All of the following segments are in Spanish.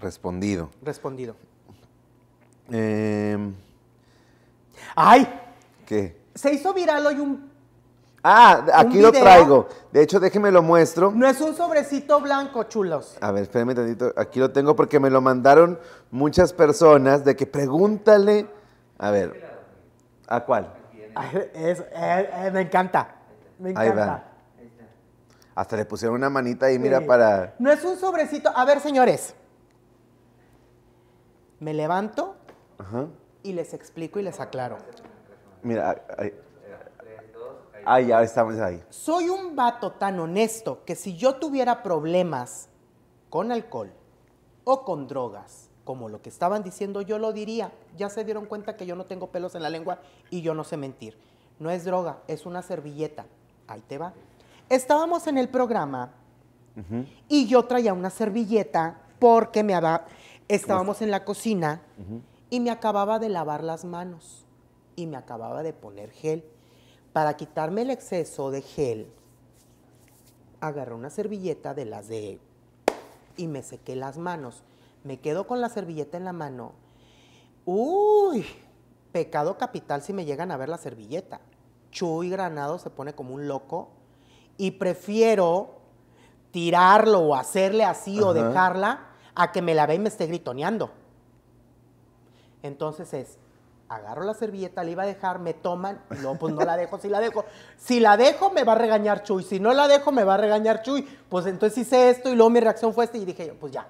Respondido. Respondido. Em, ¡Ay! ¿Qué? Se hizo viral hoy un. Ah, aquí lo traigo. De hecho, déjenme lo muestro. No es un sobrecito blanco, chulos. A ver, un tantito. Aquí lo tengo porque me lo mandaron muchas personas de que pregúntale. A ver. ¿A cuál? Eh, eh, me encanta. Me encanta. Ahí va. Hasta le pusieron una manita ahí, mira, para. No es un sobrecito. A ver, señores me levanto y les explico y les aclaro. Mira, ahí, ahí, ya estamos ahí. Soy un vato tan honesto que si yo tuviera problemas con alcohol o con drogas, como lo que estaban diciendo, yo lo diría. Ya se dieron cuenta que yo no tengo pelos en la lengua y yo no sé mentir. No es droga, es una servilleta. Ahí te va. Estábamos en el programa y yo traía una servilleta porque me, estábamos en la cocina y me acababa de lavar las manos y me acababa de poner gel. Para quitarme el exceso de gel, agarré una servilleta de las de y me sequé las manos. Me quedo con la servilleta en la mano. Uy, pecado capital si me llegan a ver la servilleta. Chuy Granado se pone como un loco y prefiero tirarlo o hacerle así o dejarla a que me la ve y me esté gritoneando. Entonces es, agarro la servilleta, la iba a dejar, me toman, y pues no la dejo, si la dejo, si la dejo me va a regañar Chuy, si no la dejo me va a regañar Chuy, pues entonces hice esto y luego mi reacción fue esta y dije yo, pues ya,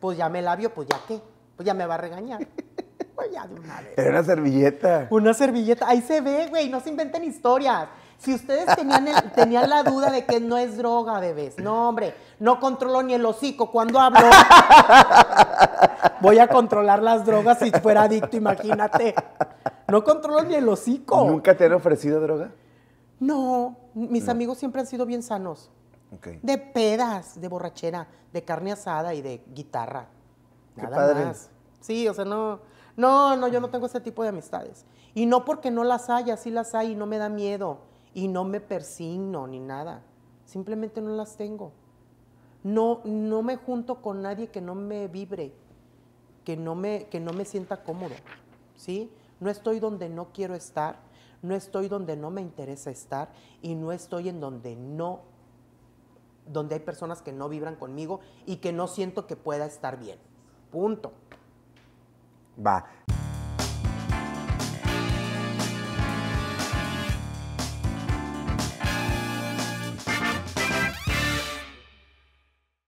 pues ya me la vio, pues ya qué, pues ya me va a regañar. Pues ya Era una servilleta. Una servilleta, ahí se ve, güey, no se inventen historias. Si ustedes tenían, la duda de que no es droga, bebés, no, hombre, no controlo ni el hocico cuando hablo. Voy a controlar las drogas si fuera adicto, imagínate. No controlo ni el hocico. ¿Nunca te han ofrecido droga? No, mis amigos siempre han sido bien sanos. De pedas, de borrachera, de carne asada y de guitarra. Qué Sí, o sea, no, no, no, yo no tengo ese tipo de amistades. Y no porque no las haya, sí las hay y no me da miedo y no me persigno ni nada. Simplemente no las tengo. No, no me junto con nadie que no me vibre, que no me, que no me sienta cómodo. ¿sí? No estoy donde no quiero estar, no estoy donde no me interesa estar y no estoy en donde no, donde hay personas que no vibran conmigo y que no siento que pueda estar bien. Punto. Va.